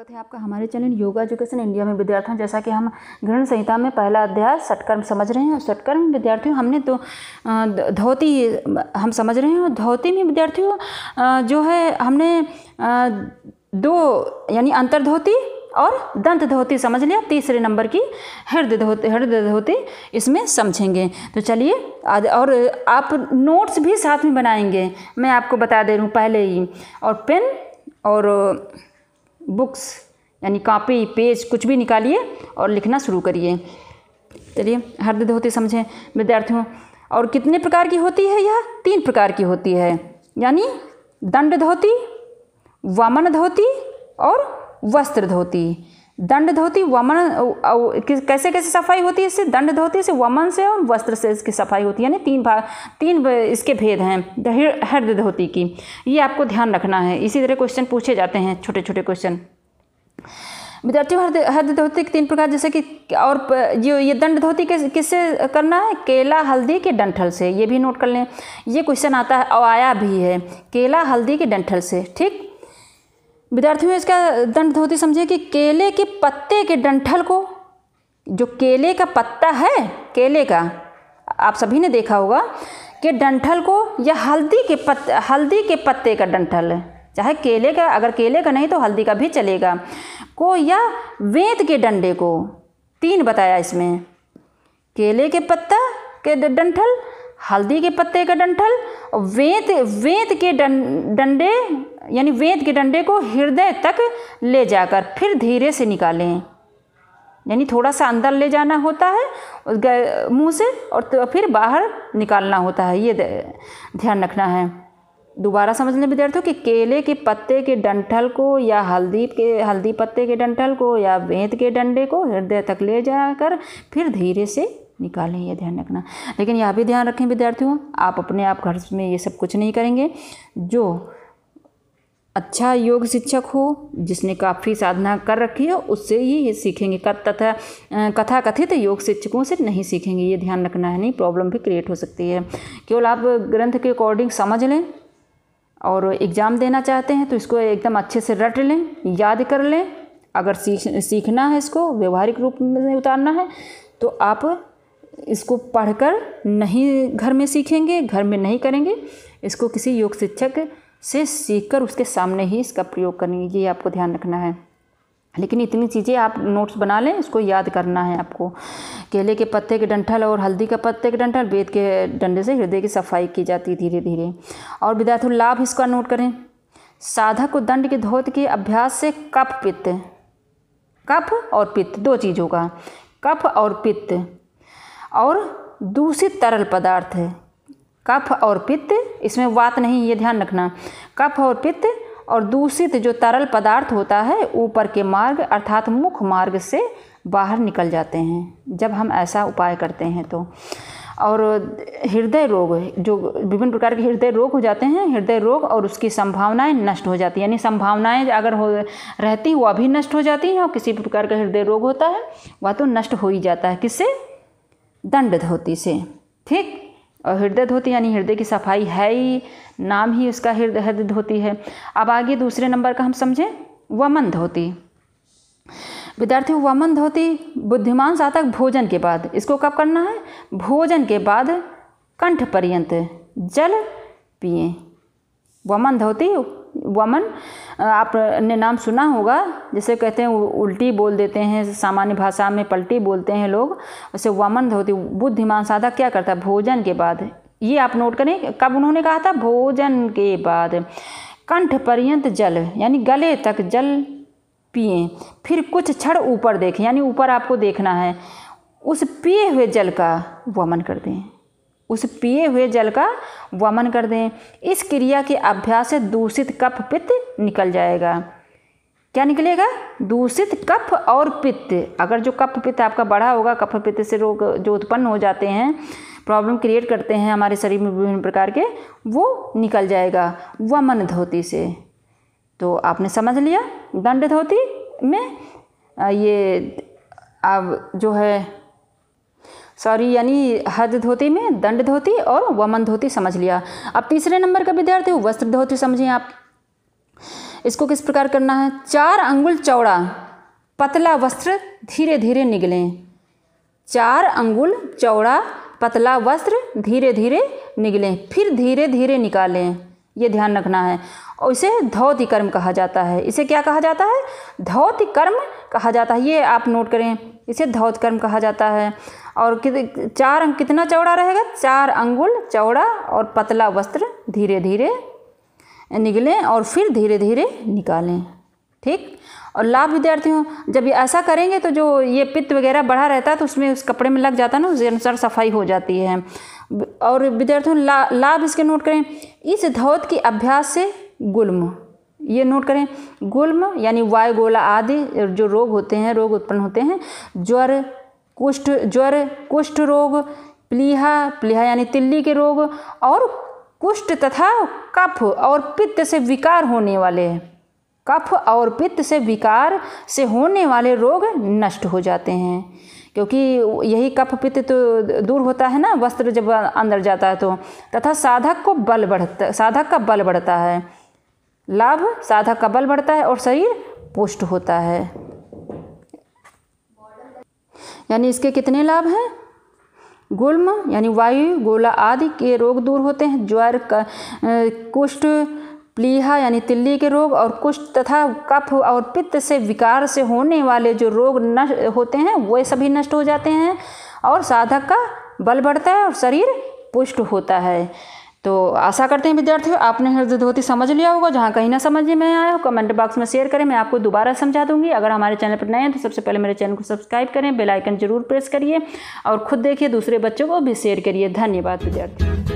स्वागत है आपका हमारे चैनल योगा एजुकेशन इंडिया में विद्यार्थियों जैसा कि हम ग्रहण संहिता में पहला अध्याय सटकर्म समझ रहे हैं और सटकर्म विद्यार्थियों हमने तो धोती हम समझ रहे हैं और धोती में विद्यार्थियों जो है हमने दो यानी अंतर धोती और दंत धोती समझ लिया तीसरे नंबर की हृदय धोती हृदय धोती इसमें समझेंगे तो चलिए आज और आप नोट्स भी साथ में बनाएंगे मैं आपको बता दे रहा हूँ पहले ही और पेन और बुक्स यानी कॉपी पेज कुछ भी निकालिए और लिखना शुरू करिए चलिए हर होती समझें विद्यार्थियों और कितने प्रकार की होती है यह तीन प्रकार की होती है यानी दंड धोती वामन धोती और वस्त्र धोती दंड धोती वमन कैसे कैसे सफाई होती है इससे दंड धोती से वमन से और वस्त्र से इसकी सफाई होती है यानी तीन भाग तीन इसके भेद हैं हृदय धोती की ये आपको ध्यान रखना है इसी तरह क्वेश्चन पूछे जाते हैं छोटे छोटे क्वेश्चन विद्यार्थियों हृदय हृदय धोती के तीन प्रकार जैसे कि और जो ये दंड धोती के किससे करना है केला हल्दी के डंठल से ये भी नोट कर लें ये क्वेश्चन आता है और आया भी है केला हल्दी के डंठल से ठीक विद्यार्थियों इसका दंड धोती समझिए कि केले के पत्ते के डंठल को जो केले का पत्ता है केले का आप सभी ने देखा होगा कि डंठल को या हल्दी के पत् हल्दी के पत्ते का डंठल चाहे केले का अगर केले का नहीं तो हल्दी का भी चलेगा को या वेद के डंडे को तीन बताया इसमें केले के पत्ता के डंठल हल्दी के पत्ते का डंठल और वेंत वेंत के डंडे यानी वेद के डंडे को हृदय तक ले जाकर फिर धीरे से निकालें यानी थोड़ा सा अंदर ले जाना होता है मुंह से और तो फिर बाहर निकालना होता है ये ध्यान रखना है दोबारा समझ लें विद्यार्थियों कि केले के पत्ते के डंठल को या हल्दी के हल्दी पत्ते के डंठल को या वेद के डंडे को हृदय तक ले जाकर फिर धीरे से निकालें यह ध्यान रखना लेकिन यह भी ध्यान रखें विद्यार्थियों आप अपने आप घर में ये सब कुछ नहीं करेंगे जो अच्छा योग शिक्षक हो जिसने काफ़ी साधना कर रखी है उससे ही ये सीखेंगे तथा कथा कथित योग शिक्षकों से नहीं सीखेंगे ये ध्यान रखना है नहीं प्रॉब्लम भी क्रिएट हो सकती है केवल आप ग्रंथ के अकॉर्डिंग समझ लें और एग्ज़ाम देना चाहते हैं तो इसको एकदम अच्छे से रट लें याद कर लें अगर सीख सीखना है इसको व्यवहारिक रूप में उतारना है तो आप इसको पढ़कर नहीं घर में सीखेंगे घर में नहीं करेंगे इसको किसी योग शिक्षक से सीखकर उसके सामने ही इसका प्रयोग करनी है ये आपको ध्यान रखना है लेकिन इतनी चीज़ें आप नोट्स बना लें इसको याद करना है आपको केले के पत्ते के डंठल और हल्दी के पत्ते के डंठल बेद के डंडे से हृदय की सफाई की जाती है धीरे धीरे और विद्यार्थियों लाभ इसका नोट करें साधक को दंड के धोत के अभ्यास से कप पित्त कप और पित्त दो चीज़ों का कप और पित्त और दूषित तरल पदार्थ कफ और पित्त इसमें वात नहीं ये ध्यान रखना कफ और पित्त और दूषित जो तरल पदार्थ होता है ऊपर के मार्ग अर्थात मुख मार्ग से बाहर निकल जाते हैं जब हम ऐसा उपाय करते हैं तो और हृदय रोग जो विभिन्न प्रकार के हृदय रोग हो जाते हैं हृदय रोग और उसकी संभावनाएं नष्ट हो जाती हैं यानी संभावनाएं अगर हो रहती वह भी नष्ट हो जाती हैं और किसी प्रकार का हृदय रोग होता है वह तो नष्ट हो ही जाता है किससे दंड धोती से ठीक और हृदय धोती यानी हृदय की सफाई है ही नाम ही उसका हृदय हृदय धोती है अब आगे दूसरे नंबर का हम समझें वमन धोती विद्यार्थी वमन धोती बुद्धिमान सातक भोजन के बाद इसको कब करना है भोजन के बाद कंठ पर्यंत जल पिए वमन धोती वमन uh, आपने नाम सुना होगा जैसे कहते हैं उल्टी बोल देते हैं सामान्य भाषा में पलटी बोलते हैं लोग उसे वमन होती बुद्धिमान साधक क्या करता है भोजन के बाद ये आप नोट करें कब उन्होंने कहा था भोजन के बाद कंठ पर्यंत जल यानी गले तक जल पिए फिर कुछ क्षण ऊपर देखें यानी ऊपर आपको देखना है उस पिए हुए जल का वमन कर दें उस पिए हुए जल का वमन कर दें इस क्रिया के अभ्यास से दूषित कफ पित्त निकल जाएगा क्या निकलेगा दूषित कफ और पित्त अगर जो कफ पित्त आपका बढ़ा होगा कफ पित्त से रोग जो उत्पन्न हो जाते हैं प्रॉब्लम क्रिएट करते हैं हमारे शरीर में विभिन्न प्रकार के वो निकल जाएगा वमन धोती से तो आपने समझ लिया दंड धोती में ये अब जो है सॉरी यानी हद धोती में दंड धोती और वमन धोती समझ लिया अब तीसरे नंबर का विद्यार्थी वस्त्र धोती समझिए आप इसको किस प्रकार करना है चार अंगुल चौड़ा पतला वस्त्र धीरे धीरे निगलें चार अंगुल चौड़ा पतला वस्त्र धीरे धीरे निगलें फिर धीरे धीरे निकालें ये ध्यान रखना है और इसे धौति कर्म कहा जाता है इसे क्या कहा जाता है धौति कर्म कहा जाता है ये आप नोट करें इसे धौत कर्म कहा जाता है और चार अंग कितना चौड़ा रहेगा चार अंगुल चौड़ा और पतला वस्त्र धीरे धीरे निकलें और फिर धीरे धीरे निकालें ठीक और लाभ विद्यार्थियों जब ये ऐसा करेंगे तो जो ये पित्त वगैरह बढ़ा रहता है तो उसमें उस कपड़े में लग जाता है ना उसके अनुसार सफाई हो जाती है और विद्यार्थियों ला, लाभ इसके नोट करें इस धौत की अभ्यास से गुल्म ये नोट करें गुल्म यानी वायुगोला आदि जो रोग होते हैं रोग उत्पन्न होते हैं ज्वर कुष्ठ ज्वर कुष्ठ रोग प्लीहा प्लीहा यानी तिल्ली के रोग और कुष्ठ तथा कफ और पित्त से विकार होने वाले कफ और पित्त से विकार से होने वाले रोग नष्ट हो जाते हैं क्योंकि यही कफ पित्त तो दूर होता है ना वस्त्र जब अंदर जाता है तो तथा साधक को बल बढ़ता साधक का बल बढ़ता है लाभ साधक का बल बढ़ता है और शरीर पुष्ट होता है यानी इसके कितने लाभ हैं गुल्म यानी वायु गोला आदि के रोग दूर होते हैं ज्वर कुष्ठ प्लीहा यानी तिल्ली के रोग और कुष्ठ तथा कफ और पित्त से विकार से होने वाले जो रोग नष्ट होते हैं वे सभी नष्ट हो जाते हैं और साधक का बल बढ़ता है और शरीर पुष्ट होता है तो आशा करते हैं विद्यार्थियों आपने हृदय धोती समझ लिया होगा जहाँ कहीं ना समझ में आया हो कमेंट बॉक्स में शेयर करें मैं आपको दोबारा समझा दूंगी अगर हमारे चैनल पर नए हैं तो सबसे पहले मेरे चैनल को सब्सक्राइब करें बेलाइकन जरूर प्रेस करिए और खुद देखिए दूसरे बच्चों को भी शेयर करिए धन्यवाद विद्यार्थी